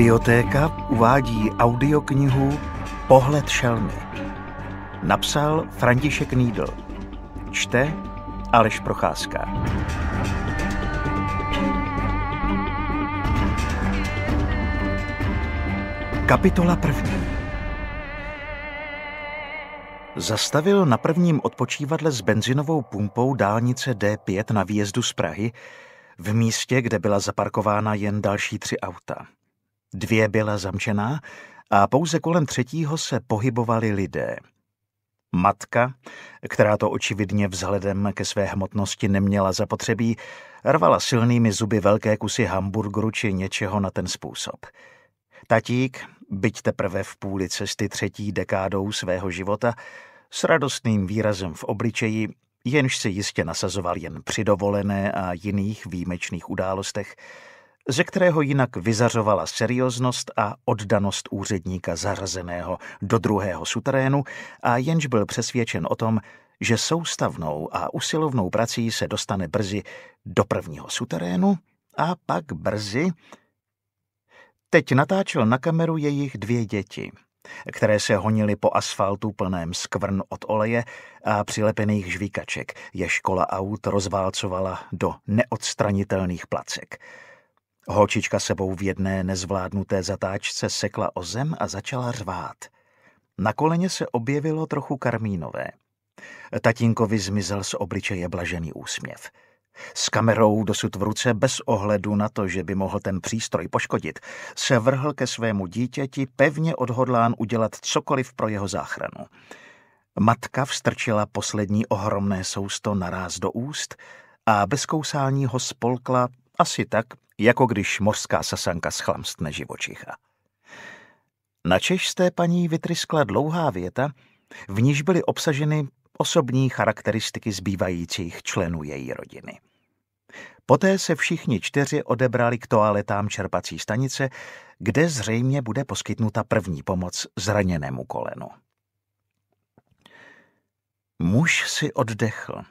Audiotéka uvádí audioknihu Pohled šelmy. Napsal František Nýdl. Čte Aleš Procházka. Kapitola první. Zastavil na prvním odpočívadle s benzinovou pumpou dálnice D5 na výjezdu z Prahy, v místě, kde byla zaparkována jen další tři auta dvě byla zamčená a pouze kolem třetího se pohybovali lidé. Matka, která to očividně vzhledem ke své hmotnosti neměla zapotřebí, rvala silnými zuby velké kusy hamburgeru či něčeho na ten způsob. Tatík, byť teprve v půli cesty třetí dekádou svého života, s radostným výrazem v obličeji, jenž si jistě nasazoval jen při dovolené a jiných výjimečných událostech, ze kterého jinak vyzařovala serióznost a oddanost úředníka zarazeného do druhého suterénu a jenž byl přesvědčen o tom, že soustavnou a usilovnou prací se dostane brzy do prvního suterénu a pak brzy... Teď natáčel na kameru jejich dvě děti, které se honily po asfaltu plném skvrn od oleje a přilepených žvíkaček, je škola aut rozválcovala do neodstranitelných placek. Holčička sebou v jedné nezvládnuté zatáčce sekla o zem a začala řvát. Na koleně se objevilo trochu karmínové. Tatínkovi zmizel z obličeje blažený úsměv. S kamerou dosud v ruce, bez ohledu na to, že by mohl ten přístroj poškodit, se vrhl ke svému dítěti, pevně odhodlán udělat cokoliv pro jeho záchranu. Matka vstrčila poslední ohromné sousto naráz do úst a bez kousání ho spolkla asi tak, jako když mořská sasanka schlamstne živočicha. Na Češ z té paní vytryskla dlouhá věta, v níž byly obsaženy osobní charakteristiky zbývajících členů její rodiny. Poté se všichni čtyři odebrali k toaletám čerpací stanice, kde zřejmě bude poskytnuta první pomoc zraněnému kolenu. Muž si oddechl.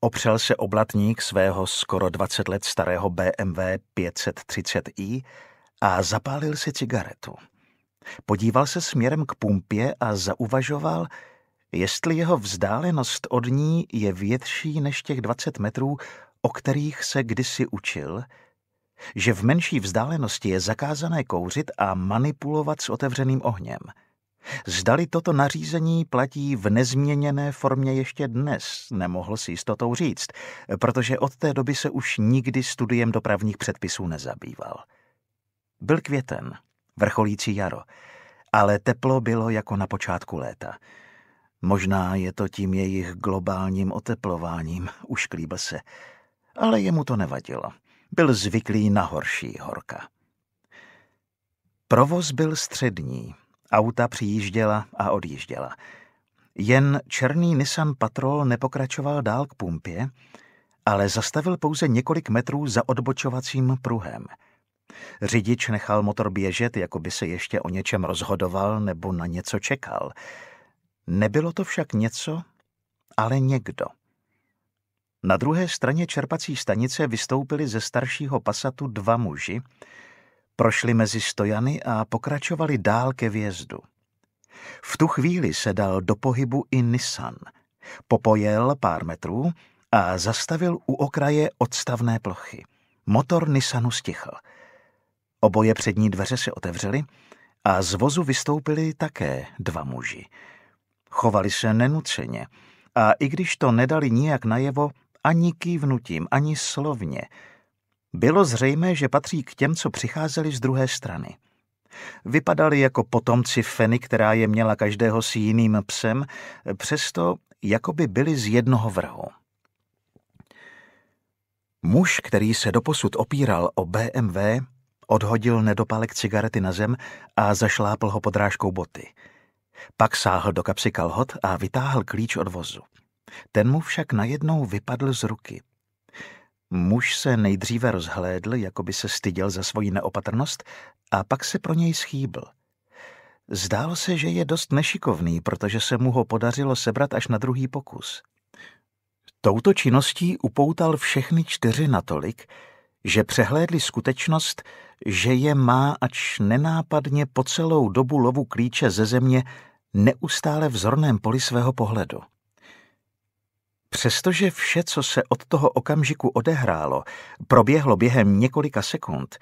Opřel se oblatník svého skoro 20 let starého BMW 530i a zapálil si cigaretu. Podíval se směrem k pumpě a zauvažoval, jestli jeho vzdálenost od ní je větší než těch 20 metrů, o kterých se kdysi učil, že v menší vzdálenosti je zakázané kouřit a manipulovat s otevřeným ohněm – Zdali toto nařízení platí v nezměněné formě ještě dnes, nemohl si jistotou říct, protože od té doby se už nikdy studiem dopravních předpisů nezabýval. Byl květen, vrcholící jaro, ale teplo bylo jako na počátku léta. Možná je to tím jejich globálním oteplováním, ušklíbil se. Ale jemu to nevadilo. Byl zvyklý na horší horka. Provoz byl střední, Auta přijížděla a odjížděla. Jen černý Nissan Patrol nepokračoval dál k pumpě, ale zastavil pouze několik metrů za odbočovacím pruhem. Řidič nechal motor běžet, jako by se ještě o něčem rozhodoval nebo na něco čekal. Nebylo to však něco, ale někdo. Na druhé straně čerpací stanice vystoupili ze staršího pasatu dva muži, Prošli mezi stojany a pokračovali dál ke vjezdu. V tu chvíli se dal do pohybu i Nissan. Popojel pár metrů a zastavil u okraje odstavné plochy. Motor Nissanu stichl. Oboje přední dveře se otevřely a z vozu vystoupili také dva muži. Chovali se nenuceně a i když to nedali nijak najevo, ani kývnutím, ani slovně – bylo zřejmé, že patří k těm, co přicházeli z druhé strany. Vypadali jako potomci Feny, která je měla každého s jiným psem, přesto jako by byli z jednoho vrhu. Muž, který se doposud opíral o BMW, odhodil nedopalek cigarety na zem a zašlápl ho podrážkou boty. Pak sáhl do kapsy kalhot a vytáhl klíč od vozu. Ten mu však najednou vypadl z ruky. Muž se nejdříve rozhlédl, jako by se styděl za svoji neopatrnost, a pak se pro něj schýbl. Zdálo se, že je dost nešikovný, protože se mu ho podařilo sebrat až na druhý pokus. Touto činností upoutal všechny čtyři natolik, že přehlédli skutečnost, že je má ač nenápadně po celou dobu lovu klíče ze země neustále v zorném poli svého pohledu. Přestože vše, co se od toho okamžiku odehrálo, proběhlo během několika sekund,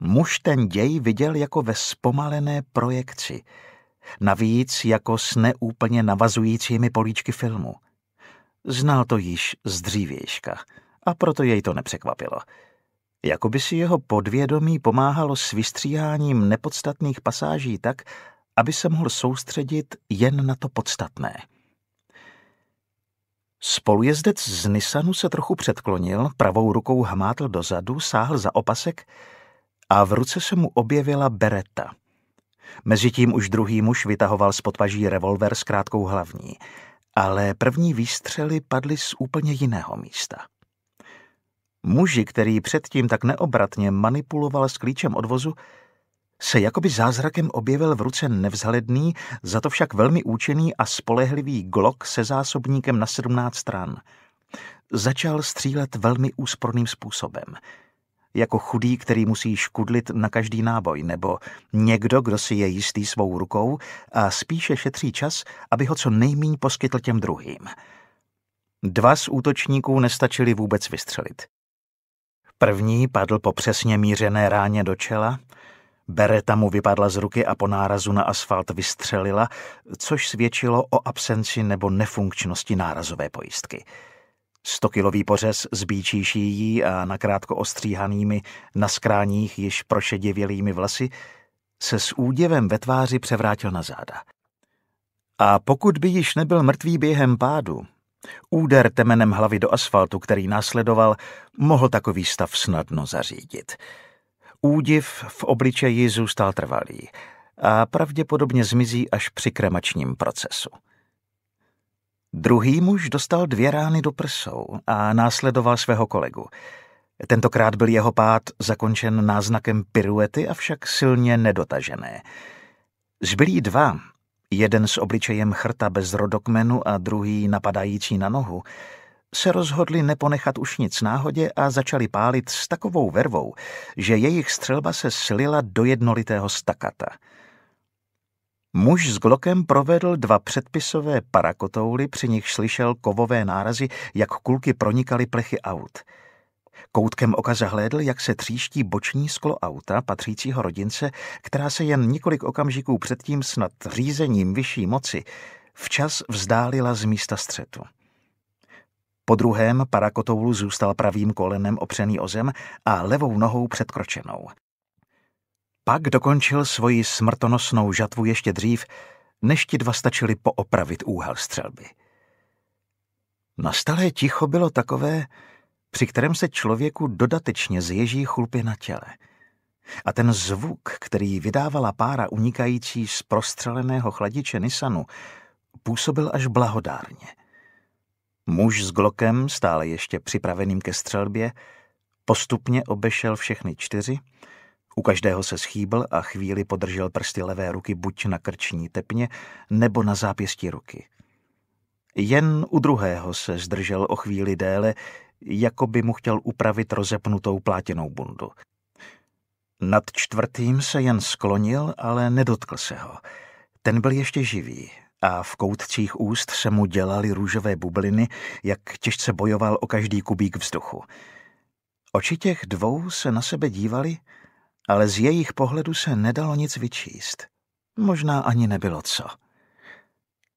muž ten děj viděl jako ve zpomalené projekci, navíc jako s neúplně navazujícími políčky filmu. Znal to již z dřívějška a proto jej to nepřekvapilo. Jakoby si jeho podvědomí pomáhalo s vystříháním nepodstatných pasáží tak, aby se mohl soustředit jen na to podstatné. Spolujezdec z Nisanu se trochu předklonil, pravou rukou hamátl dozadu, sáhl za opasek a v ruce se mu objevila bereta. Mezitím už druhý muž vytahoval z podpaží revolver s krátkou hlavní, ale první výstřely padly z úplně jiného místa. Muži, který předtím tak neobratně manipuloval s klíčem odvozu, vozu, se jakoby zázrakem objevil v ruce nevzhledný, za to však velmi účinný a spolehlivý glok se zásobníkem na sedmnáct stran. Začal střílet velmi úsporným způsobem. Jako chudý, který musí škudlit na každý náboj, nebo někdo, kdo si je jistý svou rukou a spíše šetří čas, aby ho co nejméně poskytl těm druhým. Dva z útočníků nestačili vůbec vystřelit. První padl po přesně mířené ráně do čela – Bereta mu vypadla z ruky a po nárazu na asfalt vystřelila, což svědčilo o absenci nebo nefunkčnosti nárazové pojistky. Stokilový pořez s bíčí šíjí a nakrátko ostříhanými, na skráních již prošedivělými vlasy se s úděvem ve tváři převrátil na záda. A pokud by již nebyl mrtvý během pádu, úder temenem hlavy do asfaltu, který následoval, mohl takový stav snadno zařídit – Údiv v obličeji zůstal trvalý a pravděpodobně zmizí až při kremačním procesu. Druhý muž dostal dvě rány do prsou a následoval svého kolegu. Tentokrát byl jeho pád zakončen náznakem piruety, avšak silně nedotažené. Zbylí dva, jeden s obličejem chrta bez rodokmenu a druhý napadající na nohu, se rozhodli neponechat už nic náhodě a začali pálit s takovou vervou, že jejich střelba se slila do jednolitého stakata. Muž s glokem provedl dva předpisové parakotouly, při nich slyšel kovové nárazy, jak kulky pronikaly plechy aut. Koutkem oka zahlédl, jak se tříští boční sklo auta patřícího rodince, která se jen několik okamžiků předtím snad řízením vyšší moci včas vzdálila z místa střetu. Po druhém parakotoulu zůstal pravým kolenem opřený o zem a levou nohou předkročenou. Pak dokončil svoji smrtonosnou žatvu ještě dřív, než ti dva stačili poopravit úhel střelby. Nastalé ticho bylo takové, při kterém se člověku dodatečně zježí chlupy na těle. A ten zvuk, který vydávala pára unikající z prostřeleného chladiče Nisanu, působil až blahodárně. Muž s glokem stále ještě připraveným ke střelbě, postupně obešel všechny čtyři, u každého se schýbl a chvíli podržel prsty levé ruky buď na krční tepně nebo na zápěstí ruky. Jen u druhého se zdržel o chvíli déle, jako by mu chtěl upravit rozepnutou plátěnou bundu. Nad čtvrtým se jen sklonil, ale nedotkl se ho. Ten byl ještě živý, a v koutcích úst se mu dělaly růžové bubliny, jak těžce bojoval o každý kubík vzduchu. Oči těch dvou se na sebe dívali, ale z jejich pohledu se nedalo nic vyčíst. Možná ani nebylo co.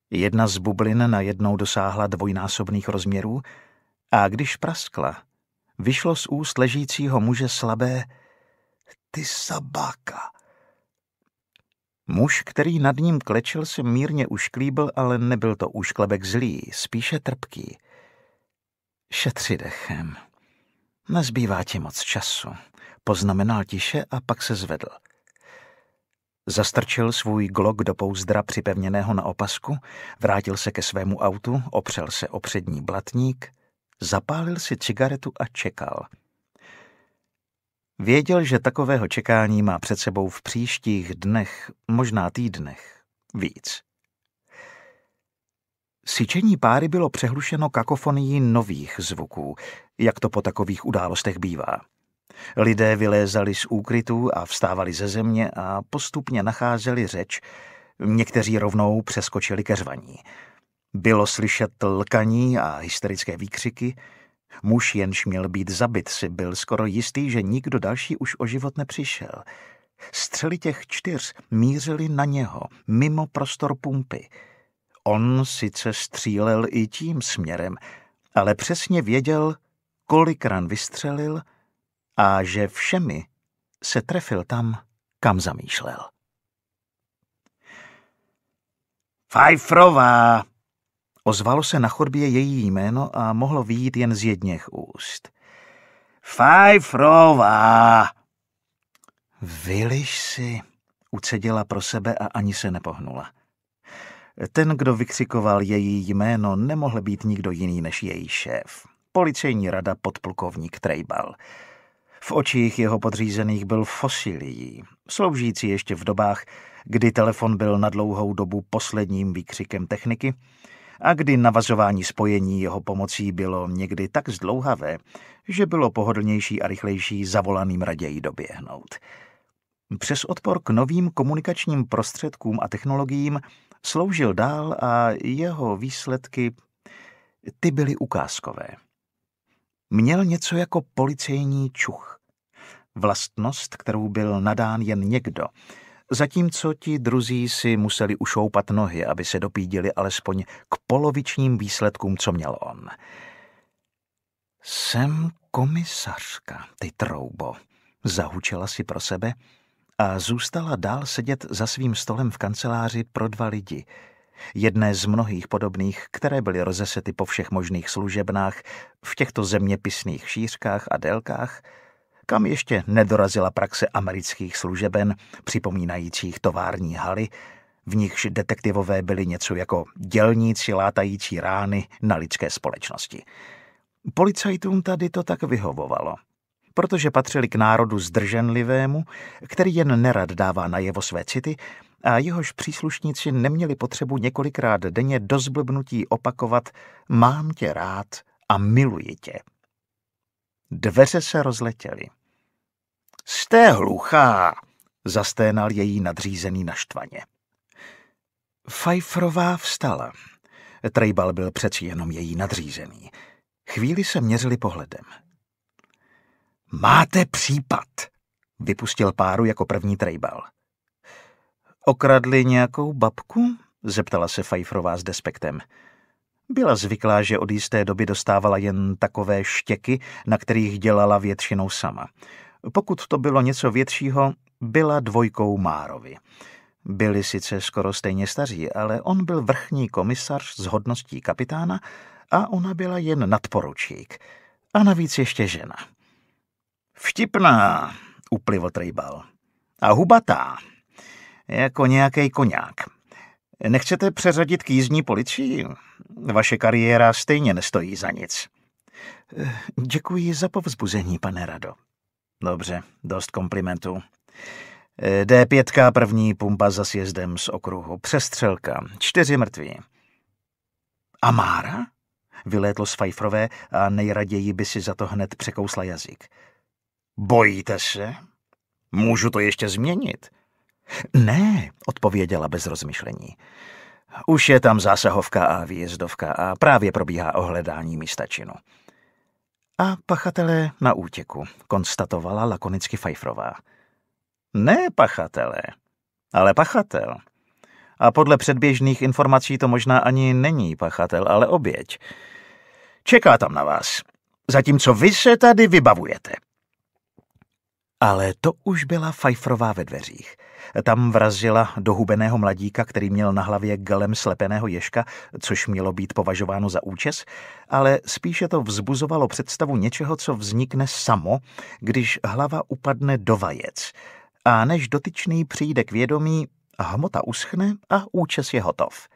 Jedna z bublin najednou dosáhla dvojnásobných rozměrů a když praskla, vyšlo z úst ležícího muže slabé ty sabáka. Muž, který nad ním klečel, se mírně ušklíbil, ale nebyl to ušklebek zlý, spíše trpký. Šetři dechem. Nezbývá ti moc času, poznamenal tiše a pak se zvedl. Zastrčil svůj glok do pouzdra připevněného na opasku, vrátil se ke svému autu, opřel se o přední blatník, zapálil si cigaretu a čekal — Věděl, že takového čekání má před sebou v příštích dnech, možná týdnech, víc. Syčení páry bylo přehlušeno kakofonií nových zvuků, jak to po takových událostech bývá. Lidé vylézali z úkrytů a vstávali ze země a postupně nacházeli řeč, někteří rovnou přeskočili ke řvaní. Bylo slyšet lkaní a hysterické výkřiky, Muž, jenž měl být zabit, si byl skoro jistý, že nikdo další už o život nepřišel. Střely těch čtyř mířily na něho, mimo prostor pumpy. On sice střílel i tím směrem, ale přesně věděl, kolik ran vystřelil a že všemi se trefil tam, kam zamýšlel. Fajfrová, Ozvalo se na chodbě její jméno a mohlo výjít jen z jedněch úst. Fajfrová! Vyliš si, ucedila pro sebe a ani se nepohnula. Ten, kdo vykřikoval její jméno, nemohl být nikdo jiný než její šéf. Policejní rada podplukovník Trejbal. V očích jeho podřízených byl fosilí, sloužící ještě v dobách, kdy telefon byl na dlouhou dobu posledním výkřikem techniky – a kdy navazování spojení jeho pomocí bylo někdy tak zdlouhavé, že bylo pohodlnější a rychlejší zavolaným raději doběhnout. Přes odpor k novým komunikačním prostředkům a technologiím sloužil dál a jeho výsledky ty byly ukázkové. Měl něco jako policejní čuch. Vlastnost, kterou byl nadán jen někdo – zatímco ti druzí si museli ušoupat nohy, aby se dopídili alespoň k polovičním výsledkům, co měl on. Jsem komisařka, ty troubo, zahučela si pro sebe a zůstala dál sedět za svým stolem v kanceláři pro dva lidi, jedné z mnohých podobných, které byly rozesety po všech možných služebnách, v těchto zeměpisných šířkách a délkách – kam ještě nedorazila praxe amerických služeben, připomínajících tovární haly, v nichž detektivové byli něco jako dělníci látající rány na lidské společnosti. Policajtům tady to tak vyhovovalo, protože patřili k národu zdrženlivému, který jen nerad dává najevo své city a jehož příslušníci neměli potřebu několikrát denně do zblbnutí opakovat mám tě rád a miluji tě. Dveře se rozletěly. Jste hluchá, zasténal její nadřízený naštvaně. Fajfrová vstala. Trejbal byl přeci jenom její nadřízený. Chvíli se měřili pohledem. Máte případ, vypustil páru jako první trejbal. Okradli nějakou babku? zeptala se Fajfrová s despektem. Byla zvyklá, že od jisté doby dostávala jen takové štěky, na kterých dělala většinou sama. Pokud to bylo něco většího, byla dvojkou Márovi. Byli sice skoro stejně staří, ale on byl vrchní komisař s hodností kapitána a ona byla jen nadporučík. A navíc ještě žena. Vtipná, uplivo trejbal. A hubatá, jako nějaký koňák. Nechcete přeřadit k jízdní policii? Vaše kariéra stejně nestojí za nic. Eh, děkuji za povzbuzení, pane Rado, Dobře, dost komplimentů. Eh, D5, první pumpa za sjezdem z okruhu. Přestřelka, čtyři mrtví. Amára? Vylétlo z Fajfrové a nejraději by si za to hned překousla jazyk. Bojíte se? Můžu to ještě změnit? Ne, odpověděla bez rozmyšlení. Už je tam zásahovka a výjezdovka a právě probíhá ohledání místa činu. A pachatelé na útěku, konstatovala lakonicky Fajfrová. Ne pachatelé, ale pachatel. A podle předběžných informací to možná ani není pachatel, ale oběť. Čeká tam na vás, zatímco vy se tady vybavujete. Ale to už byla Fajfrová ve dveřích – tam vrazila do hubeného mladíka, který měl na hlavě galem slepeného ježka, což mělo být považováno za účes, ale spíše to vzbuzovalo představu něčeho, co vznikne samo, když hlava upadne do vajec. A než dotyčný přijde k vědomí, hmota uschne a účes je hotov.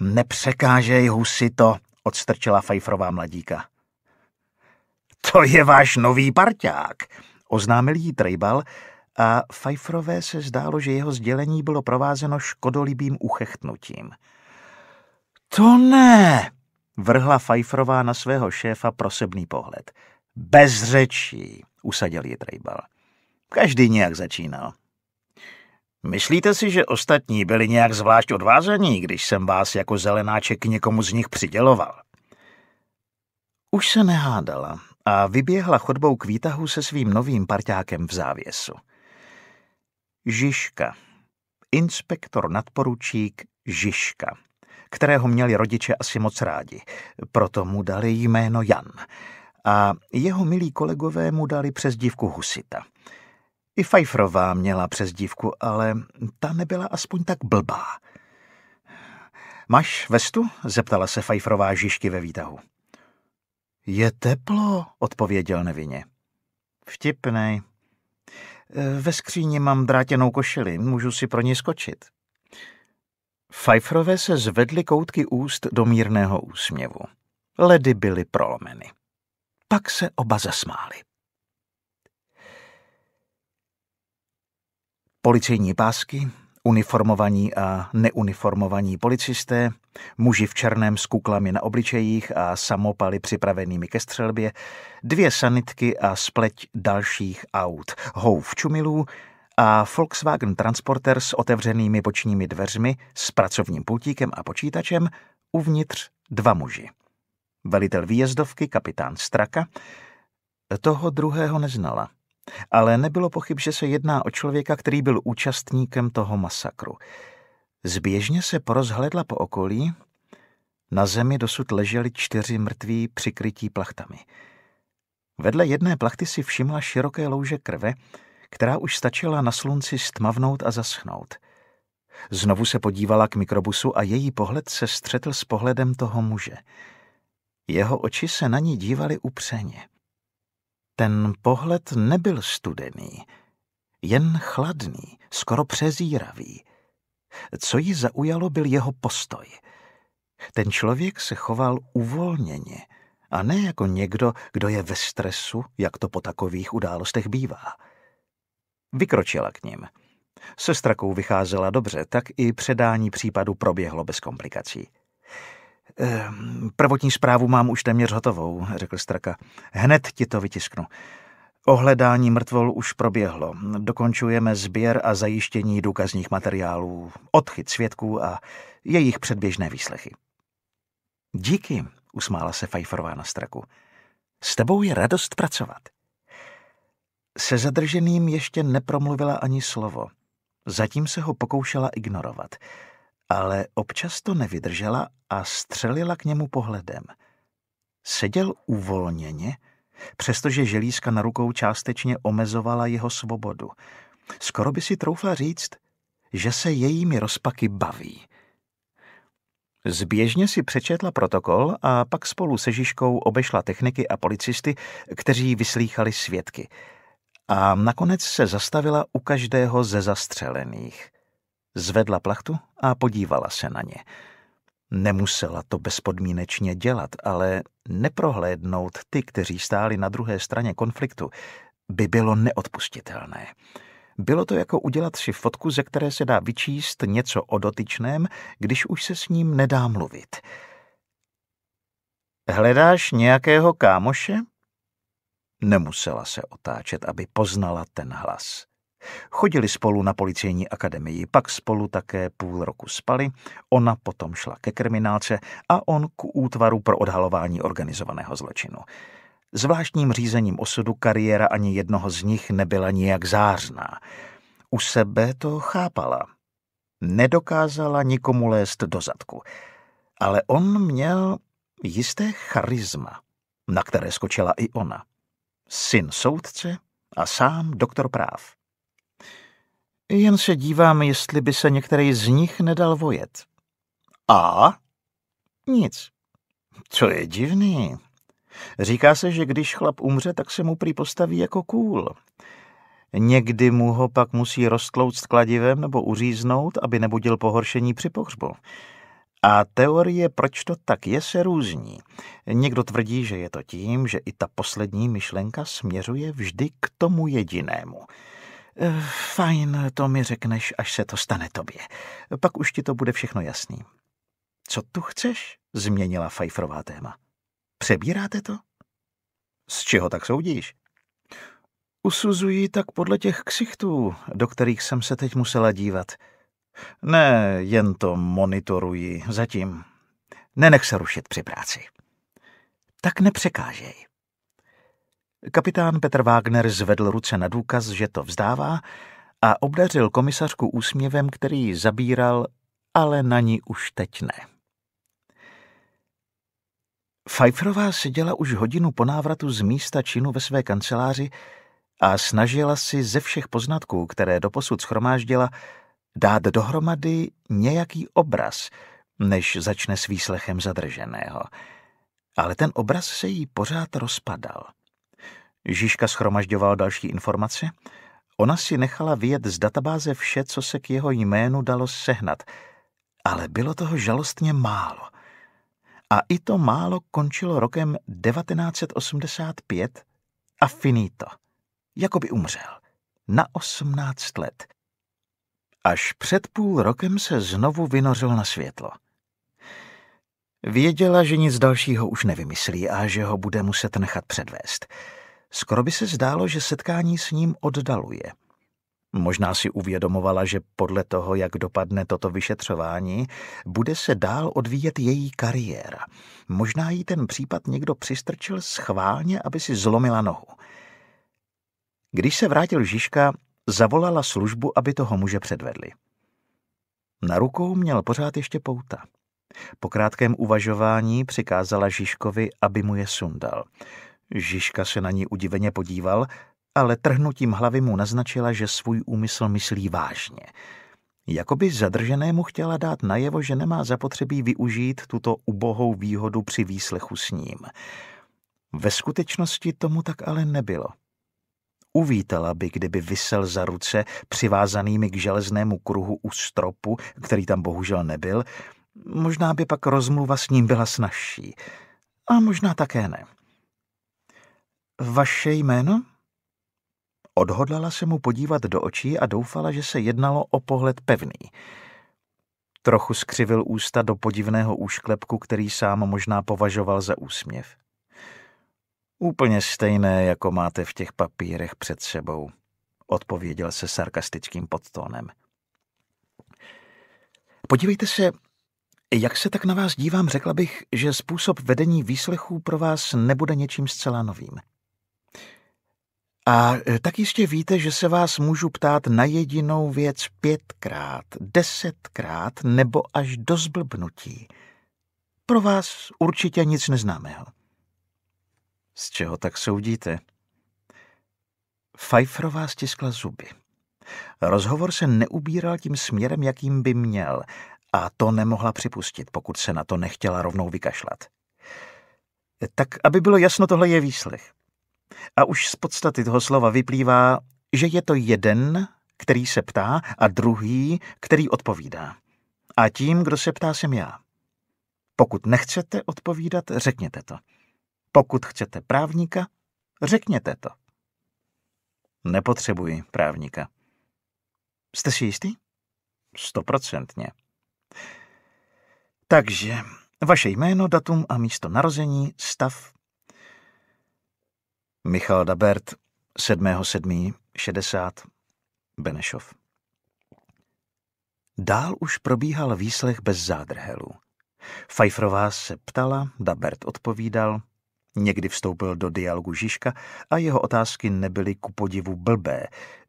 Nepřekážej husy to, odstrčila Fajfrová mladíka. To je váš nový parťák, oznámil jí Trejbal a Fajfrové se zdálo, že jeho sdělení bylo provázeno škodolibým uchechtnutím. To ne, vrhla Fajfrová na svého šéfa prosebný pohled. Bez řečí, usadil ji Trejbal. Každý nějak začínal. Myslíte si, že ostatní byli nějak zvlášť odvázení, když jsem vás jako zelenáček někomu z nich přiděloval? Už se nehádala a vyběhla chodbou k výtahu se svým novým parťákem v závěsu. Žižka. Inspektor nadporučík Žižka, kterého měli rodiče asi moc rádi, proto mu dali jméno Jan. A jeho milí kolegové mu dali přezdívku Husita. I Fajfrová měla přezdívku, ale ta nebyla aspoň tak blbá. Máš vestu? zeptala se Fajfrová Žižky ve výtahu. Je teplo, odpověděl nevině. Vtipnej, Eh, ve skříni mám drátěnou košili, můžu si pro ní skočit. Fajfrové se zvedly koutky úst do mírného úsměvu. Ledy byly prolomeny. Pak se oba zasmáli. Policejní pásky, uniformovaní a neuniformovaní policisté muži v černém s kuklami na obličejích a samopaly připravenými ke střelbě, dvě sanitky a spleť dalších aut, houf čumilů a Volkswagen Transporter s otevřenými bočními dveřmi, s pracovním pultíkem a počítačem, uvnitř dva muži. Velitel výjezdovky, kapitán Straka, toho druhého neznala. Ale nebylo pochyb, že se jedná o člověka, který byl účastníkem toho masakru. Zběžně se porozhledla po okolí. Na zemi dosud leželi čtyři mrtví přikrytí plachtami. Vedle jedné plachty si všimla široké louže krve, která už stačila na slunci stmavnout a zaschnout. Znovu se podívala k mikrobusu a její pohled se střetl s pohledem toho muže. Jeho oči se na ní dívaly upřeně. Ten pohled nebyl studený, jen chladný, skoro přezíravý. Co ji zaujalo, byl jeho postoj. Ten člověk se choval uvolněně a ne jako někdo, kdo je ve stresu, jak to po takových událostech bývá. Vykročila k ním. Se strakou vycházela dobře, tak i předání případu proběhlo bez komplikací. Ehm, prvotní zprávu mám už téměř hotovou, řekl Straka. Hned ti to vytisknu. Ohledání mrtvol už proběhlo. Dokončujeme sběr a zajištění důkazních materiálů, odchyt svědků a jejich předběžné výslechy. Díky, usmála se Fajforová na straku. S tebou je radost pracovat. Se zadrženým ještě nepromluvila ani slovo. Zatím se ho pokoušela ignorovat, ale občas to nevydržela a střelila k němu pohledem. Seděl uvolněně, přestože želízka na rukou částečně omezovala jeho svobodu. Skoro by si troufla říct, že se jejími rozpaky baví. Zběžně si přečetla protokol a pak spolu se Žižkou obešla techniky a policisty, kteří vyslýchali svědky. A nakonec se zastavila u každého ze zastřelených. Zvedla plachtu a podívala se na ně. Nemusela to bezpodmínečně dělat, ale neprohlédnout ty, kteří stáli na druhé straně konfliktu, by bylo neodpustitelné. Bylo to jako udělat si fotku, ze které se dá vyčíst něco o dotyčném, když už se s ním nedá mluvit. Hledáš nějakého kámoše? Nemusela se otáčet, aby poznala ten hlas. Chodili spolu na policejní akademii, pak spolu také půl roku spali, ona potom šla ke kriminálce a on k útvaru pro odhalování organizovaného zločinu. Zvláštním řízením osudu kariéra ani jednoho z nich nebyla nijak zářná. U sebe to chápala. Nedokázala nikomu lézt do zadku. Ale on měl jisté charisma, na které skočila i ona. Syn soudce a sám doktor práv. Jen se dívám, jestli by se některý z nich nedal vojet. A? Nic. Co je divný. Říká se, že když chlap umře, tak se mu prý postaví jako kůl. Někdy mu ho pak musí roztlouct kladivem nebo uříznout, aby nebudil pohoršení při pohřbu. A teorie, proč to tak je, se různí. Někdo tvrdí, že je to tím, že i ta poslední myšlenka směřuje vždy k tomu jedinému. Eh, fajn, to mi řekneš, až se to stane tobě. Pak už ti to bude všechno jasný. Co tu chceš? Změnila Fajfrová téma. Přebíráte to? Z čeho tak soudíš? Usuzuji tak podle těch ksichtů, do kterých jsem se teď musela dívat. Ne, jen to monitoruji zatím. Nenech se rušit při práci. Tak nepřekážej. Kapitán Petr Wagner zvedl ruce na důkaz, že to vzdává, a obdařil komisařku úsměvem, který ji zabíral, ale na ní už teď ne. Pfeifferová seděla už hodinu po návratu z místa činu ve své kanceláři a snažila si ze všech poznatků, které doposud schromáždila, dát dohromady nějaký obraz, než začne s výslechem zadrženého. Ale ten obraz se jí pořád rozpadal. Žižka schromažďoval další informace. Ona si nechala vyjet z databáze vše, co se k jeho jménu dalo sehnat, ale bylo toho žalostně málo. A i to málo končilo rokem 1985 a finito. Jakoby umřel. Na 18 let. Až před půl rokem se znovu vynořil na světlo. Věděla, že nic dalšího už nevymyslí a že ho bude muset nechat předvést. Skoro by se zdálo, že setkání s ním oddaluje. Možná si uvědomovala, že podle toho, jak dopadne toto vyšetřování, bude se dál odvíjet její kariéra. Možná jí ten případ někdo přistrčil schválně, aby si zlomila nohu. Když se vrátil Žižka, zavolala službu, aby toho muže předvedli. Na rukou měl pořád ještě pouta. Po krátkém uvažování přikázala Žižkovi, aby mu je sundal. Žižka se na ní udiveně podíval, ale trhnutím hlavy mu naznačila, že svůj úmysl myslí vážně. Jakoby zadrženému chtěla dát najevo, že nemá zapotřebí využít tuto ubohou výhodu při výslechu s ním. Ve skutečnosti tomu tak ale nebylo. Uvítala by, kdyby vysel za ruce, přivázanými k železnému kruhu u stropu, který tam bohužel nebyl, možná by pak rozmluva s ním byla snažší. A možná také ne. Vaše jméno? Odhodlala se mu podívat do očí a doufala, že se jednalo o pohled pevný. Trochu skřivil ústa do podivného úšklepku, který sám možná považoval za úsměv. Úplně stejné, jako máte v těch papírech před sebou, odpověděl se sarkastickým podtónem. Podívejte se, jak se tak na vás dívám, řekla bych, že způsob vedení výslechů pro vás nebude něčím zcela novým. A e, tak jistě víte, že se vás můžu ptát na jedinou věc pětkrát, desetkrát nebo až do zblbnutí. Pro vás určitě nic neznámého. Z čeho tak soudíte? Fajfrová stiskla zuby. Rozhovor se neubíral tím směrem, jakým by měl, a to nemohla připustit, pokud se na to nechtěla rovnou vykašlat. E, tak, aby bylo jasno, tohle je výslech. A už z podstaty toho slova vyplývá, že je to jeden, který se ptá, a druhý, který odpovídá. A tím, kdo se ptá, jsem já. Pokud nechcete odpovídat, řekněte to. Pokud chcete právníka, řekněte to. Nepotřebuji právníka. Jste si jistý? Stoprocentně. Takže vaše jméno, datum a místo narození, stav Michal Dabert, 7.7.60, Benešov. Dál už probíhal výslech bez zádrhelů. Fajfrová se ptala, Dabert odpovídal, někdy vstoupil do dialogu Žižka a jeho otázky nebyly ku podivu blbé,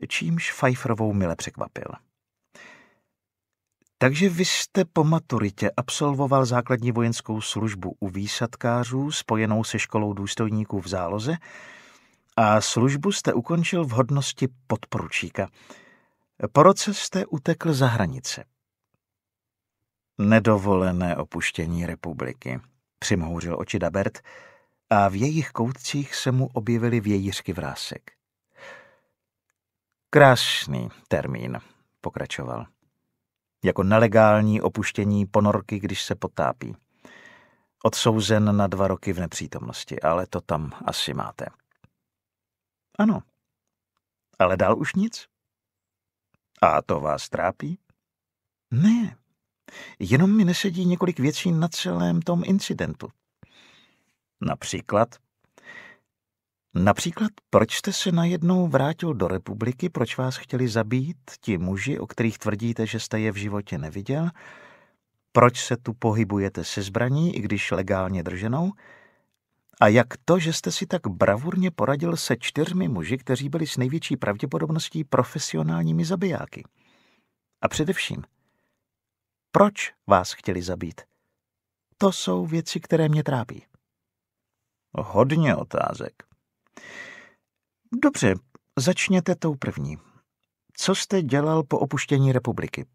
čímž Fajfrovou mile překvapil. Takže vy jste po maturitě absolvoval základní vojenskou službu u výsadkářů spojenou se školou důstojníků v záloze, a službu jste ukončil v hodnosti podporučíka. Po roce jste utekl za hranice. Nedovolené opuštění republiky, přimhouřil oči Dabert a v jejich koutcích se mu objevily vějířky vrásek. Krásný termín, pokračoval. Jako nelegální opuštění ponorky, když se potápí. Odsouzen na dva roky v nepřítomnosti, ale to tam asi máte. Ano. Ale dál už nic? A to vás trápí? Ne. Jenom mi nesedí několik věcí na celém tom incidentu. Například? Například, proč jste se najednou vrátil do republiky, proč vás chtěli zabít ti muži, o kterých tvrdíte, že jste je v životě neviděl, proč se tu pohybujete se zbraní, i když legálně drženou, a jak to, že jste si tak bravurně poradil se čtyřmi muži, kteří byli s největší pravděpodobností profesionálními zabijáky? A především, proč vás chtěli zabít? To jsou věci, které mě trápí. Hodně otázek. Dobře, začněte tou první. Co jste dělal po opuštění republiky?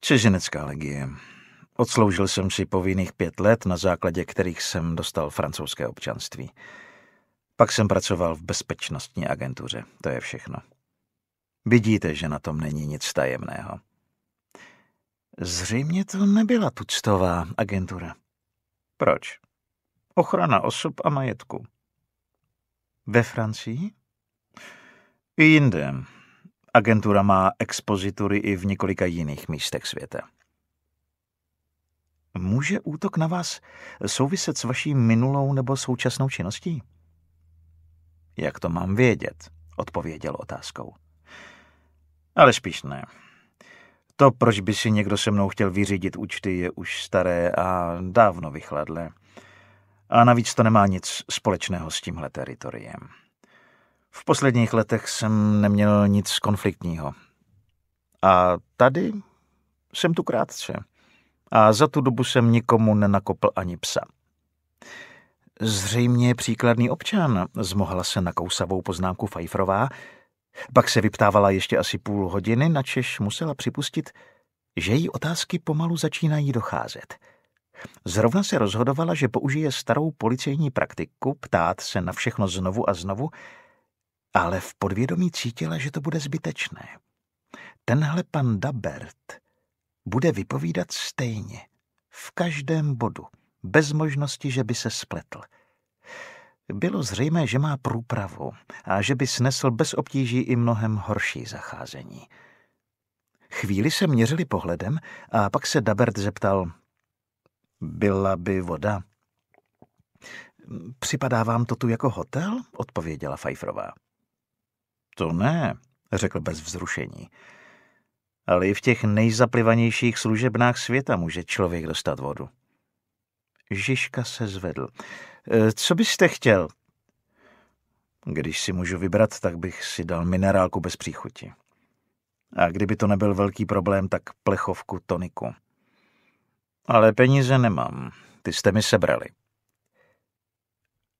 Čeženecká legie. Odsloužil jsem si povinných pět let, na základě kterých jsem dostal francouzské občanství. Pak jsem pracoval v bezpečnostní agentuře. To je všechno. Vidíte, že na tom není nic tajemného. Zřejmě to nebyla tuctová agentura. Proč? Ochrana osob a majetku. Ve Francii? I jinde. Agentura má expozitury i v několika jiných místech světa. Může útok na vás souviset s vaší minulou nebo současnou činností? Jak to mám vědět? odpověděl otázkou. Ale spíš ne. To, proč by si někdo se mnou chtěl vyřídit účty, je už staré a dávno vychladlé. A navíc to nemá nic společného s tímhle teritoriem. V posledních letech jsem neměl nic konfliktního. A tady jsem tu krátce a za tu dobu jsem nikomu nenakopl ani psa. Zřejmě je příkladný občan, zmohla se na kousavou poznámku Fajfrová, pak se vyptávala ještě asi půl hodiny, načež musela připustit, že jí otázky pomalu začínají docházet. Zrovna se rozhodovala, že použije starou policejní praktiku ptát se na všechno znovu a znovu, ale v podvědomí cítila, že to bude zbytečné. Tenhle pan Dabert bude vypovídat stejně, v každém bodu, bez možnosti, že by se spletl. Bylo zřejmé, že má průpravu a že by snesl bez obtíží i mnohem horší zacházení. Chvíli se měřili pohledem a pak se Dabert zeptal, byla by voda? Připadá vám to tu jako hotel? odpověděla Fajfrová. To ne, řekl bez vzrušení ale i v těch nejzaplivanějších služebnách světa může člověk dostat vodu. Žižka se zvedl. E, co byste chtěl? Když si můžu vybrat, tak bych si dal minerálku bez příchuti. A kdyby to nebyl velký problém, tak plechovku toniku. Ale peníze nemám, ty jste mi sebrali.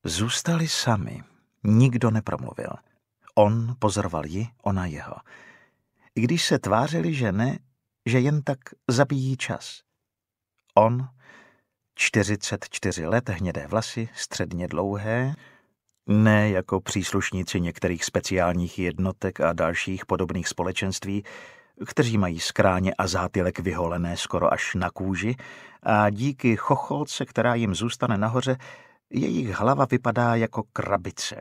Zůstali sami, nikdo nepromluvil. On pozoroval ji, ona jeho i když se tvářili, že ne, že jen tak zabíjí čas. On, 44 let, hnědé vlasy, středně dlouhé, ne jako příslušníci některých speciálních jednotek a dalších podobných společenství, kteří mají skráně a zátylek vyholené skoro až na kůži a díky chocholce, která jim zůstane nahoře, jejich hlava vypadá jako krabice,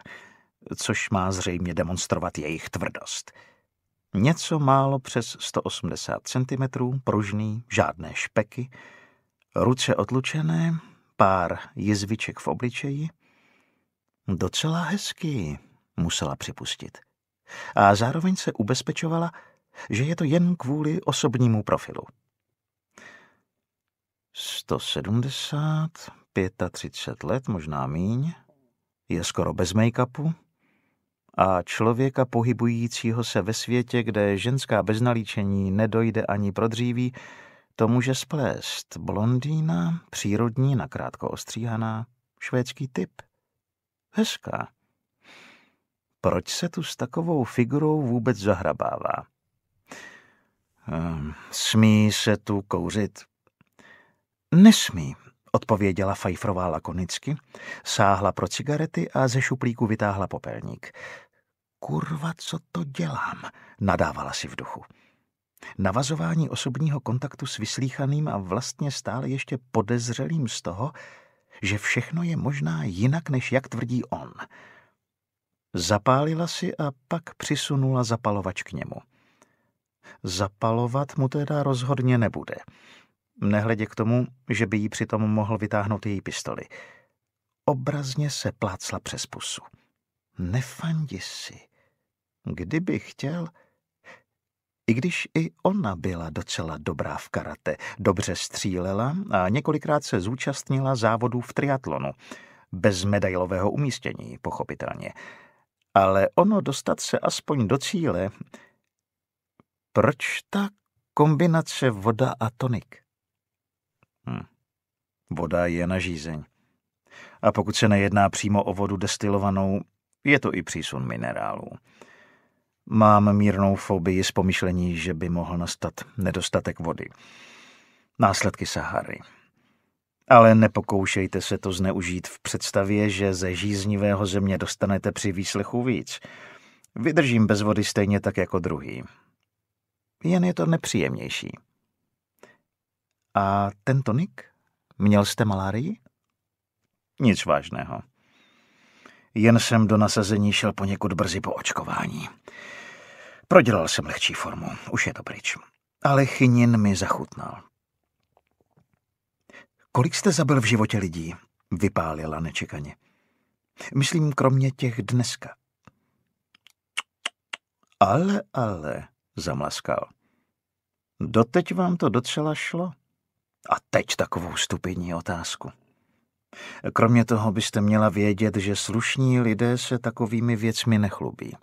což má zřejmě demonstrovat jejich tvrdost něco málo přes 180 cm, pružný, žádné špeky, ruce otlučené, pár jizviček v obličeji. Docela hezký, musela připustit. A zároveň se ubezpečovala, že je to jen kvůli osobnímu profilu. 170, 35 let, možná míň, je skoro bez make-upu, a člověka pohybujícího se ve světě, kde ženská bez nalíčení nedojde ani pro dříví, to může splést blondýna, přírodní, nakrátko ostříhaná, švédský typ. Hezká. Proč se tu s takovou figurou vůbec zahrabává? Ehm, smí se tu kouřit? Nesmí, odpověděla Fajfrová lakonicky, sáhla pro cigarety a ze šuplíku vytáhla popelník. Kurva, co to dělám, nadávala si v duchu. Navazování osobního kontaktu s vyslýchaným a vlastně stále ještě podezřelým z toho, že všechno je možná jinak, než jak tvrdí on. Zapálila si a pak přisunula zapalovač k němu. Zapalovat mu teda rozhodně nebude nehledě k tomu, že by jí přitom mohl vytáhnout její pistoli. Obrazně se plácla přes pusu. Nefandi si. Kdyby chtěl... I když i ona byla docela dobrá v karate, dobře střílela a několikrát se zúčastnila závodů v triatlonu. Bez medailového umístění, pochopitelně. Ale ono dostat se aspoň do cíle... Proč ta kombinace voda a tonik? Hm. Voda je na žízeň. A pokud se nejedná přímo o vodu destilovanou, je to i přísun minerálů. Mám mírnou fobii z pomyšlení, že by mohl nastat nedostatek vody. Následky Sahary. Ale nepokoušejte se to zneužít v představě, že ze žíznivého země dostanete při výslechu víc. Vydržím bez vody stejně tak jako druhý. Jen je to nepříjemnější. A ten tonik? Měl jste malárii? Nic vážného. Jen jsem do nasazení šel poněkud brzy po očkování. Prodělal jsem lehčí formu, už je to pryč. Ale chynin mi zachutnal. Kolik jste zabil v životě lidí? Vypálila nečekaně. Myslím, kromě těch dneska. Ale, ale, zamlaskal. Doteď vám to docela šlo. A teď takovou stupidní otázku. Kromě toho byste měla vědět, že slušní lidé se takovými věcmi nechlubí.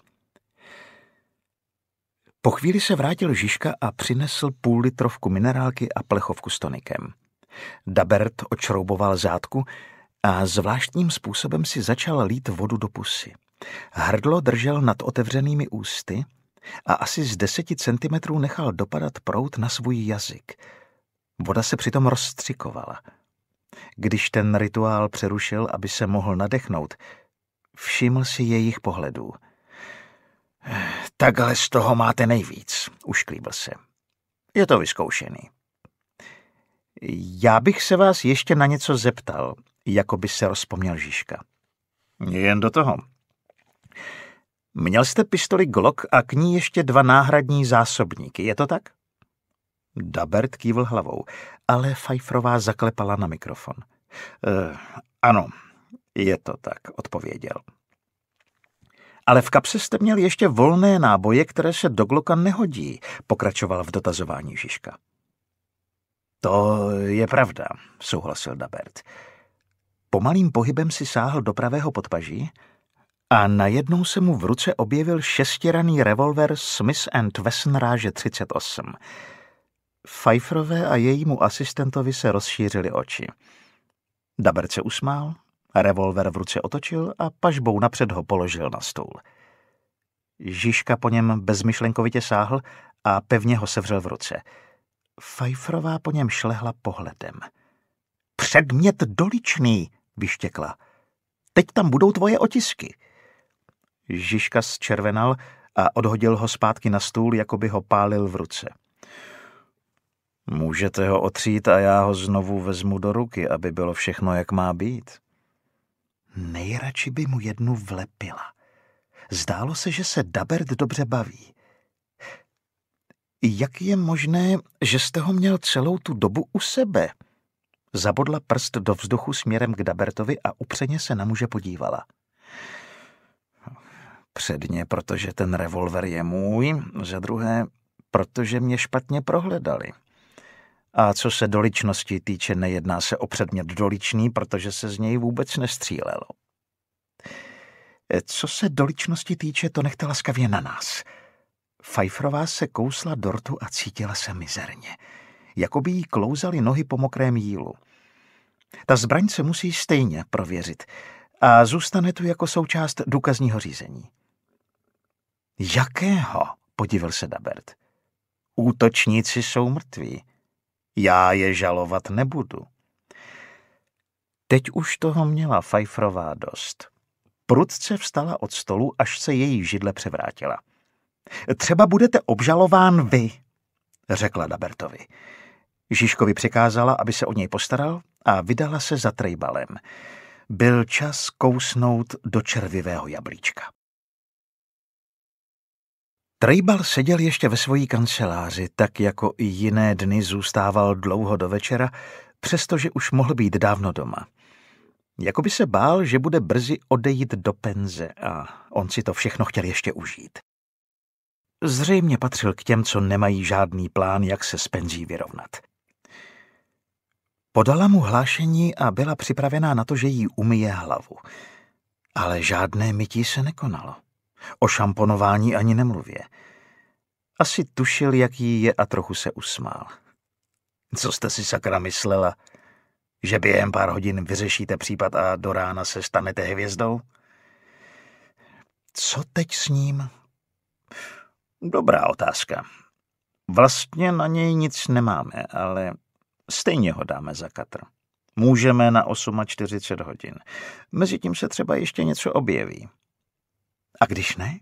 Po chvíli se vrátil Žižka a přinesl půl litrovku minerálky a plechovku s tonikem. Dabert očrouboval zátku a zvláštním způsobem si začal lít vodu do pusy. Hrdlo držel nad otevřenými ústy a asi z deseti centimetrů nechal dopadat prout na svůj jazyk – Voda se přitom rozstřikovala. Když ten rituál přerušil, aby se mohl nadechnout, všiml si jejich pohledů. Takhle z toho máte nejvíc, ušklíbil se. Je to vyzkoušený. Já bych se vás ještě na něco zeptal, jako by se rozpomněl Žižka. Jen do toho. Měl jste pistoli Glock a k ní ještě dva náhradní zásobníky, je to tak? Dabert kývl hlavou, ale Fajfrová zaklepala na mikrofon. E, ano, je to tak, odpověděl. Ale v kapse jste měl ještě volné náboje, které se do Gloka nehodí, pokračoval v dotazování Žižka. To je pravda, souhlasil Dabert. Pomalým pohybem si sáhl do pravého podpaží a najednou se mu v ruce objevil šestiraný revolver Smith Wesson ráže 38. Pfeifferové a jejímu asistentovi se rozšířily oči. Daberce se usmál, revolver v ruce otočil a pažbou napřed ho položil na stůl. Žižka po něm bezmyšlenkovitě sáhl a pevně ho sevřel v ruce. Fajfrová po něm šlehla pohledem. Předmět doličný, vyštěkla. Teď tam budou tvoje otisky. Žižka zčervenal a odhodil ho zpátky na stůl, jako by ho pálil v ruce. Můžete ho otřít a já ho znovu vezmu do ruky, aby bylo všechno, jak má být. Nejradši by mu jednu vlepila. Zdálo se, že se Dabert dobře baví. Jak je možné, že jste ho měl celou tu dobu u sebe? Zabodla prst do vzduchu směrem k Dabertovi a upřeně se na muže podívala. Předně, protože ten revolver je můj, za druhé, protože mě špatně prohledali. A co se doličnosti týče, nejedná se o předmět doličný, protože se z něj vůbec nestřílelo. E, co se doličnosti týče, to nechte laskavě na nás. Fajfrová se kousla dortu a cítila se mizerně. Jako by jí klouzaly nohy po mokrém jílu. Ta zbraň se musí stejně prověřit a zůstane tu jako součást důkazního řízení. Jakého? podivil se Dabert. Útočníci jsou mrtví. Já je žalovat nebudu. Teď už toho měla Fajfrová dost. Prudce vstala od stolu, až se její židle převrátila. Třeba budete obžalován vy, řekla Dabertovi. Žižkovi přikázala, aby se o něj postaral a vydala se za trejbalem. Byl čas kousnout do červivého jablíčka. Trejbal seděl ještě ve svojí kanceláři, tak jako i jiné dny zůstával dlouho do večera, přestože už mohl být dávno doma. Jakoby se bál, že bude brzy odejít do penze a on si to všechno chtěl ještě užít. Zřejmě patřil k těm, co nemají žádný plán, jak se s penzí vyrovnat. Podala mu hlášení a byla připravená na to, že jí umyje hlavu. Ale žádné mytí se nekonalo. O šamponování ani nemluvě. Asi tušil, jaký je a trochu se usmál. Co jste si sakra myslela? Že během pár hodin vyřešíte případ a do rána se stanete hvězdou? Co teď s ním? Dobrá otázka. Vlastně na něj nic nemáme, ale stejně ho dáme za katr. Můžeme na 8 a 40 hodin. Mezitím se třeba ještě něco objeví. A když ne,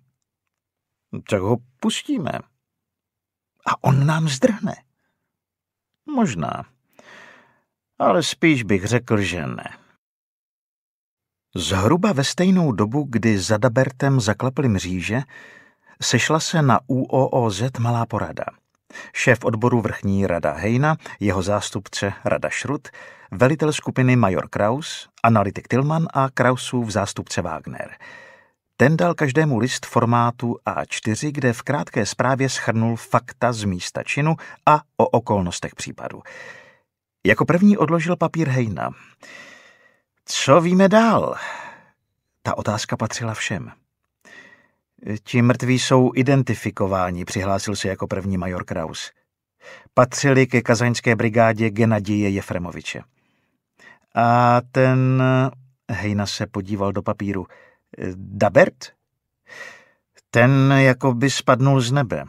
tak ho pustíme. A on nám zdrhne. Možná. Ale spíš bych řekl, že ne. Zhruba ve stejnou dobu, kdy za Dabertem zaklepli mříže, sešla se na UOOZ malá porada. Šéf odboru vrchní rada Hejna, jeho zástupce rada Šrut, velitel skupiny major Kraus, analytik Tilman a Krausův zástupce Wagner – ten dal každému list formátu A4, kde v krátké zprávě schrnul fakta z místa činu a o okolnostech případu. Jako první odložil papír Hejna. Co víme dál? Ta otázka patřila všem. Ti mrtví jsou identifikováni, přihlásil se jako první major Kraus. Patřili ke kazaňské brigádě Genadije Jefremoviče. A ten... Hejna se podíval do papíru. Dabert? Ten jako by spadnul z nebe.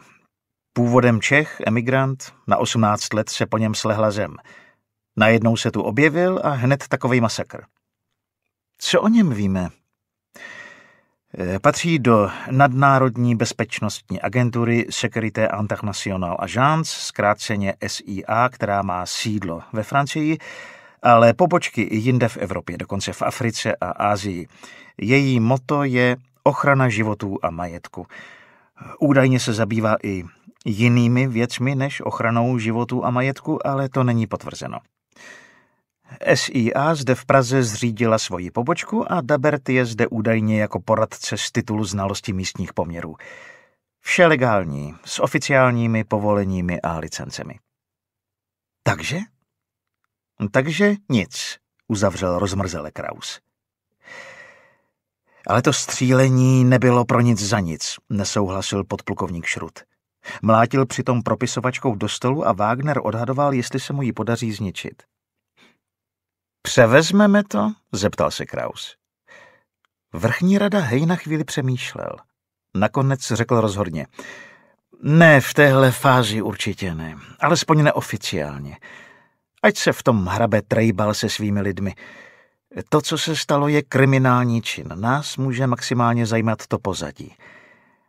Původem Čech, emigrant, na 18 let se po něm slehla zem. Najednou se tu objevil a hned takový masakr. Co o něm víme? Eh, patří do nadnárodní bezpečnostní agentury Securité International Agence, zkráceně SIA, která má sídlo ve Francii, ale pobočky i jinde v Evropě, dokonce v Africe a Ázii. Její moto je ochrana životů a majetku. Údajně se zabývá i jinými věcmi než ochranou životu a majetku, ale to není potvrzeno. SIA zde v Praze zřídila svoji pobočku a Dabert je zde údajně jako poradce z titulu znalosti místních poměrů. Vše legální, s oficiálními povoleními a licencemi. Takže? Takže nic, uzavřel rozmrzele Kraus. Ale to střílení nebylo pro nic za nic, nesouhlasil podplukovník Šrut. Mlátil přitom propisovačkou do stolu a Wagner odhadoval, jestli se mu ji podaří zničit. Převezmeme to? zeptal se Kraus. Vrchní rada Hej na chvíli přemýšlel. Nakonec řekl rozhodně. Ne, v téhle fázi určitě ne, alespoň neoficiálně. Ať se v tom hrabe trejbal se svými lidmi. To, co se stalo, je kriminální čin. Nás může maximálně zajímat to pozadí.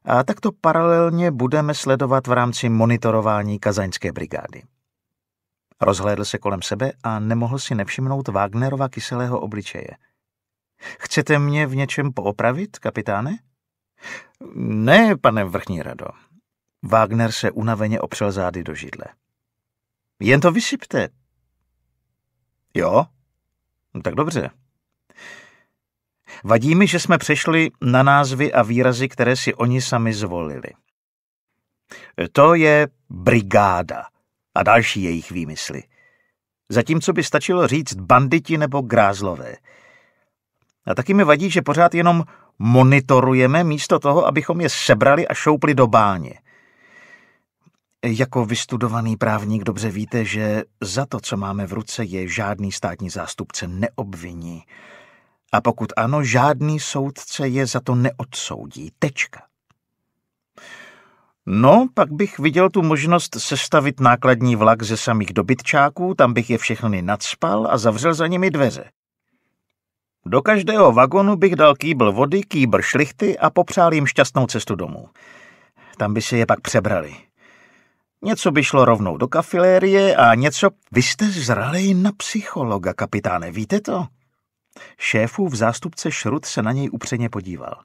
A takto paralelně budeme sledovat v rámci monitorování kazaňské brigády. Rozhlédl se kolem sebe a nemohl si nevšimnout Wagnerova kyselého obličeje. Chcete mě v něčem poopravit, kapitáne? Ne, pane vrchní rado. Wagner se unaveně opřel zády do židle. Jen to vysypte, Jo? No, tak dobře. Vadí mi, že jsme přešli na názvy a výrazy, které si oni sami zvolili. E, to je brigáda a další jejich výmysly. Zatímco by stačilo říct banditi nebo grázlové. A taky mi vadí, že pořád jenom monitorujeme místo toho, abychom je sebrali a šoupli do báně – jako vystudovaný právník dobře víte, že za to, co máme v ruce, je žádný státní zástupce neobviní. A pokud ano, žádný soudce je za to neodsoudí. Tečka. No, pak bych viděl tu možnost sestavit nákladní vlak ze samých dobytčáků, tam bych je všechny nadspal a zavřel za nimi dveře. Do každého vagonu bych dal kýbl vody, kýbl šlichty a popřál jim šťastnou cestu domů. Tam by si je pak přebrali. Něco by šlo rovnou do kafilérie a něco... Vy jste zralej na psychologa, kapitáne, víte to? Šéfův zástupce Šrut se na něj upřeně podíval.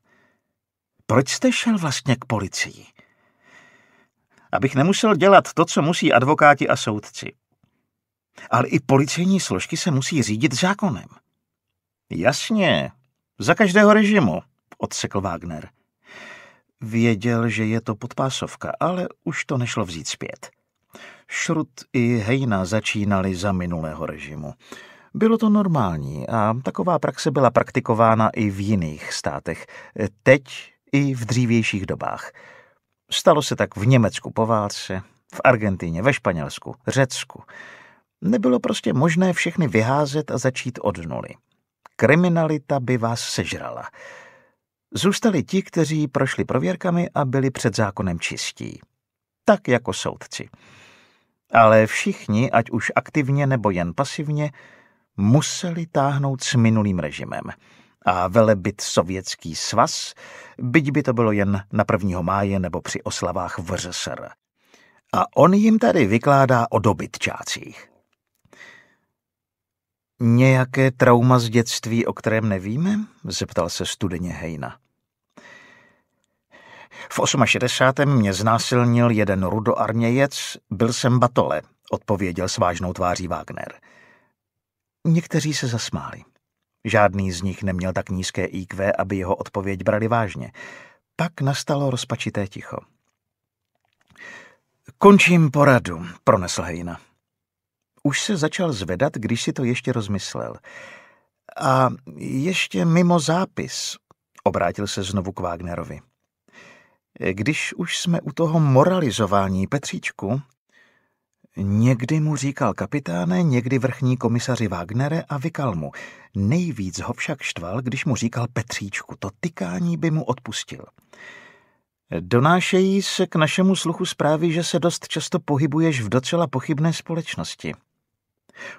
Proč jste šel vlastně k policii? Abych nemusel dělat to, co musí advokáti a soudci. Ale i policejní složky se musí řídit zákonem. Jasně, za každého režimu, odsekl Wagner. Věděl, že je to podpásovka, ale už to nešlo vzít zpět. Šrut i hejna začínali za minulého režimu. Bylo to normální a taková praxe byla praktikována i v jiných státech, teď i v dřívějších dobách. Stalo se tak v Německu po válce, v Argentině, ve Španělsku, Řecku. Nebylo prostě možné všechny vyházet a začít od nuly. Kriminalita by vás sežrala. Zůstali ti, kteří prošli prověrkami a byli před zákonem čistí. Tak jako soudci. Ale všichni, ať už aktivně nebo jen pasivně, museli táhnout s minulým režimem a velebit sovětský svaz, byť by to bylo jen na 1. máje nebo při oslavách v VŘSR. A on jim tady vykládá o dobytčácích. Nějaké trauma z dětství, o kterém nevíme? zeptal se studeně Hejna. V 68. mě znásilnil jeden rudoarmějec, byl jsem batole, odpověděl s vážnou tváří Wagner. Někteří se zasmáli. Žádný z nich neměl tak nízké IQ, aby jeho odpověď brali vážně. Pak nastalo rozpačité ticho. Končím poradu, pronesl Hejna. Už se začal zvedat, když si to ještě rozmyslel. A ještě mimo zápis, obrátil se znovu k Wagnerovi. Když už jsme u toho moralizování Petříčku, někdy mu říkal kapitáne, někdy vrchní komisaři Wagnere a vykal mu. Nejvíc ho však štval, když mu říkal Petříčku, to tykání by mu odpustil. Donášejí se k našemu sluchu zprávy, že se dost často pohybuješ v docela pochybné společnosti.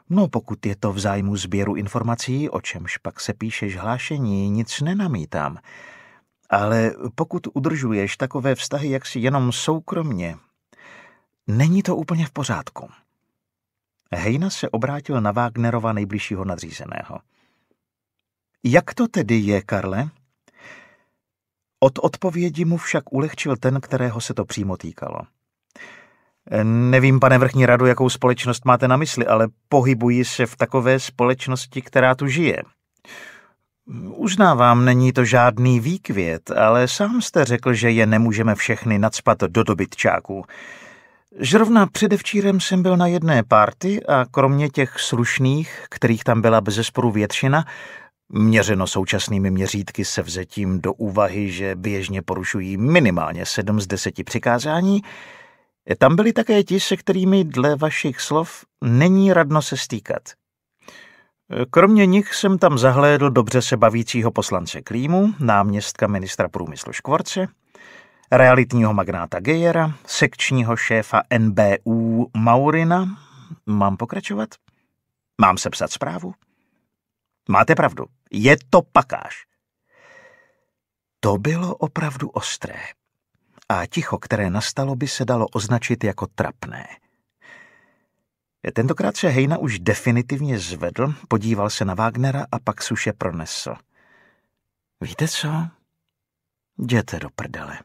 No pokud je to v zájmu sběru informací, o čemž pak se píšeš hlášení, nic nenamítám. Ale pokud udržuješ takové vztahy jaksi jenom soukromně, není to úplně v pořádku. Hejna se obrátil na Wagnerova nejbližšího nadřízeného. Jak to tedy je, Karle? Od odpovědi mu však ulehčil ten, kterého se to přímo týkalo. Nevím, pane vrchní radu, jakou společnost máte na mysli, ale pohybuji se v takové společnosti, která tu žije. Uznávám, není to žádný výkvět, ale sám jste řekl, že je nemůžeme všechny nadspat do dobytčáků. Zrovna předevčírem jsem byl na jedné párty a kromě těch slušných, kterých tam byla bezesporu většina, měřeno současnými měřítky se vzetím do úvahy, že běžně porušují minimálně sedm z deseti přikázání, tam byli také ti, se kterými dle vašich slov není radno se stýkat. Kromě nich jsem tam zahlédl dobře se bavícího poslance Klímu, náměstka ministra průmyslu Škvorce, realitního magnáta Gejera, sekčního šéfa NBU Maurina. Mám pokračovat? Mám se psat zprávu? Máte pravdu, je to pakáž. To bylo opravdu ostré a ticho, které nastalo, by se dalo označit jako trapné. Tentokrát se Hejna už definitivně zvedl, podíval se na Wagnera a pak suše pronesl. Víte co? Jděte do prdele.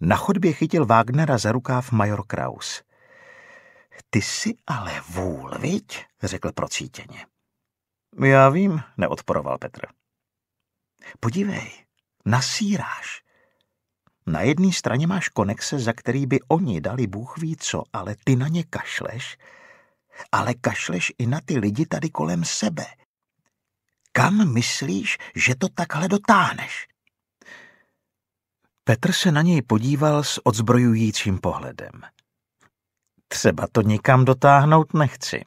Na chodbě chytil Wagnera za rukáv major Kraus. Ty jsi ale vůl, viď? řekl procítěně. Já vím, neodporoval Petr. Podívej, nasíráš. Na jedné straně máš konexe, za který by oni dali Bůh ví co, ale ty na ně kašleš, ale kašleš i na ty lidi tady kolem sebe. Kam myslíš, že to takhle dotáhneš? Petr se na něj podíval s odzbrojujícím pohledem. Třeba to nikam dotáhnout nechci.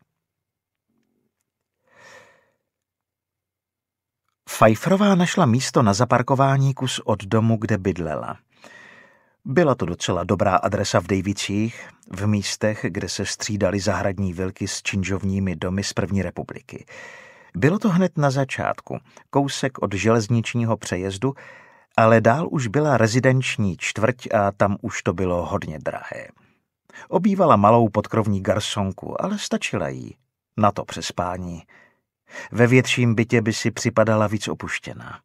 Fajfrová našla místo na zaparkování kus od domu, kde bydlela. Byla to docela dobrá adresa v Dejvicích, v místech, kde se střídali zahradní vilky s činžovními domy z první republiky. Bylo to hned na začátku, kousek od železničního přejezdu, ale dál už byla rezidenční čtvrť a tam už to bylo hodně drahé. Obývala malou podkrovní garsonku, ale stačila jí. Na to přespání. Ve větším bytě by si připadala víc opuštěná.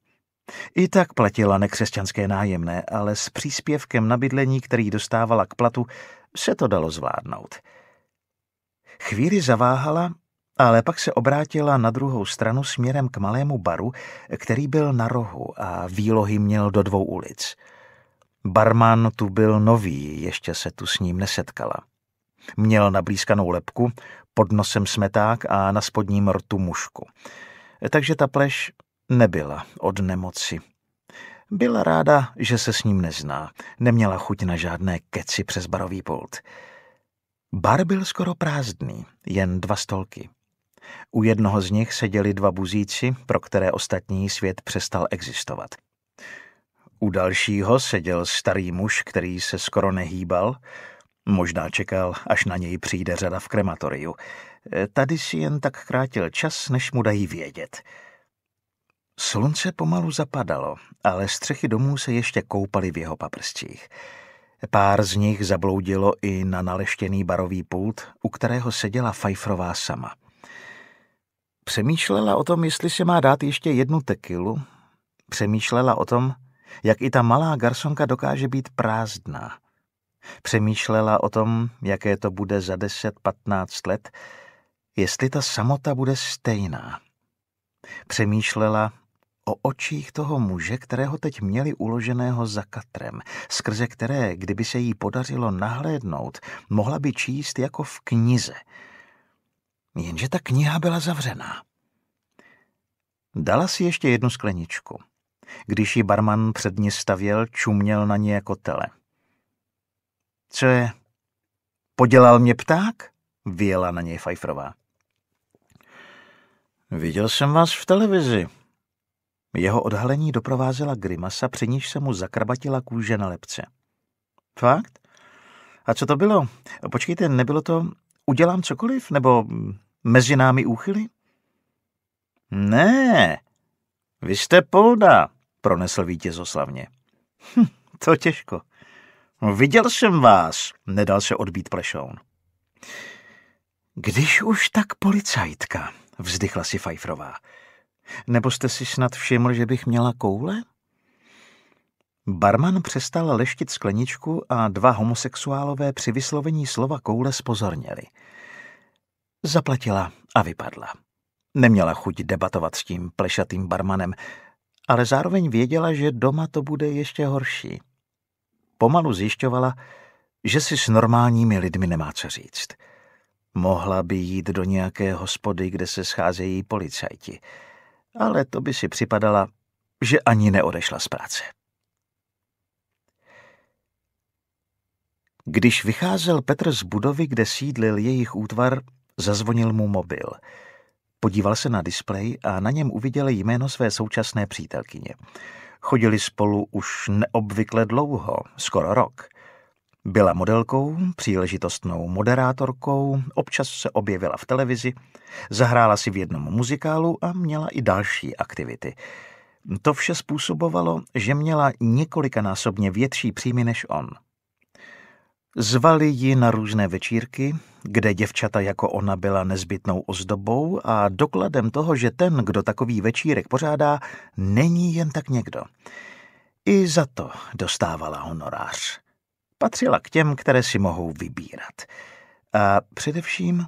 I tak platila nekřesťanské nájemné, ale s příspěvkem na bydlení, který dostávala k platu, se to dalo zvládnout. Chvíli zaváhala, ale pak se obrátila na druhou stranu směrem k malému baru, který byl na rohu a výlohy měl do dvou ulic. Barman tu byl nový, ještě se tu s ním nesetkala. Měl nablízkanou lepku, pod nosem smeták a na spodním rtu mušku. Takže ta pleš Nebyla od nemoci. Byla ráda, že se s ním nezná. Neměla chuť na žádné keci přes barový pult. Bar byl skoro prázdný, jen dva stolky. U jednoho z nich seděli dva buzíci, pro které ostatní svět přestal existovat. U dalšího seděl starý muž, který se skoro nehýbal. Možná čekal, až na něj přijde řada v krematoriu. E, tady si jen tak krátil čas, než mu dají vědět. Slunce pomalu zapadalo, ale střechy domů se ještě koupaly v jeho paprstích. Pár z nich zabloudilo i na naleštěný barový pult, u kterého seděla Fajfrová sama. Přemýšlela o tom, jestli si má dát ještě jednu tekilu. Přemýšlela o tom, jak i ta malá garsonka dokáže být prázdná. Přemýšlela o tom, jaké to bude za 10-15 let, jestli ta samota bude stejná. Přemýšlela o očích toho muže, kterého teď měli uloženého za katrem, skrze které, kdyby se jí podařilo nahlédnout, mohla by číst jako v knize. Jenže ta kniha byla zavřená. Dala si ještě jednu skleničku. Když ji barman před ní stavěl, čuměl na ně jako tele. Co je? Podělal mě pták? Vyjela na něj Fajfrová. Viděl jsem vás v televizi, jeho odhalení doprovázela grimasa, při níž se mu zakrabatila kůže na lepce. Fakt? A co to bylo? Počkejte, nebylo to udělám cokoliv, nebo mezi námi úchyly? Ne, vy jste Polda, pronesl oslavně. Hm, to těžko. Viděl jsem vás, nedal se odbít plešoun. Když už tak policajtka, vzdychla si Fajfrová. Nebo jste si snad všiml, že bych měla koule? Barman přestal leštit skleničku a dva homosexuálové při vyslovení slova koule spozorněli. Zaplatila a vypadla. Neměla chuť debatovat s tím plešatým barmanem, ale zároveň věděla, že doma to bude ještě horší. Pomalu zjišťovala, že si s normálními lidmi nemá co říct. Mohla by jít do nějaké hospody, kde se scházejí policajti ale to by si připadala, že ani neodešla z práce. Když vycházel Petr z budovy, kde sídlil jejich útvar, zazvonil mu mobil. Podíval se na displej a na něm uviděl jméno své současné přítelkyně. Chodili spolu už neobvykle dlouho, skoro rok. Byla modelkou, příležitostnou moderátorkou, občas se objevila v televizi, zahrála si v jednom muzikálu a měla i další aktivity. To vše způsobovalo, že měla několikanásobně větší příjmy než on. Zvali ji na různé večírky, kde děvčata jako ona byla nezbytnou ozdobou a dokladem toho, že ten, kdo takový večírek pořádá, není jen tak někdo. I za to dostávala honorář patřila k těm, které si mohou vybírat. A především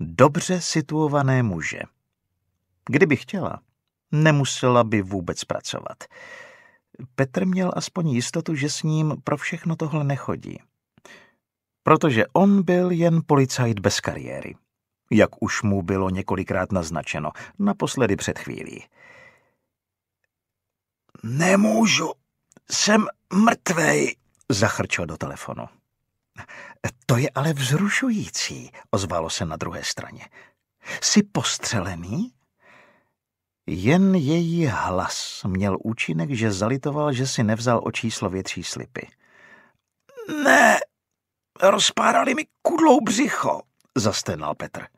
dobře situované muže. Kdyby chtěla, nemusela by vůbec pracovat. Petr měl aspoň jistotu, že s ním pro všechno tohle nechodí. Protože on byl jen policajt bez kariéry. Jak už mu bylo několikrát naznačeno, naposledy před chvílí. Nemůžu, jsem mrtvej, zachrčil do telefonu. To je ale vzrušující, ozvalo se na druhé straně. Jsi postřelený? Jen její hlas měl účinek, že zalitoval, že si nevzal o číslo větší slipy. Ne, rozpárali mi kudlou břicho, zastenal Petr.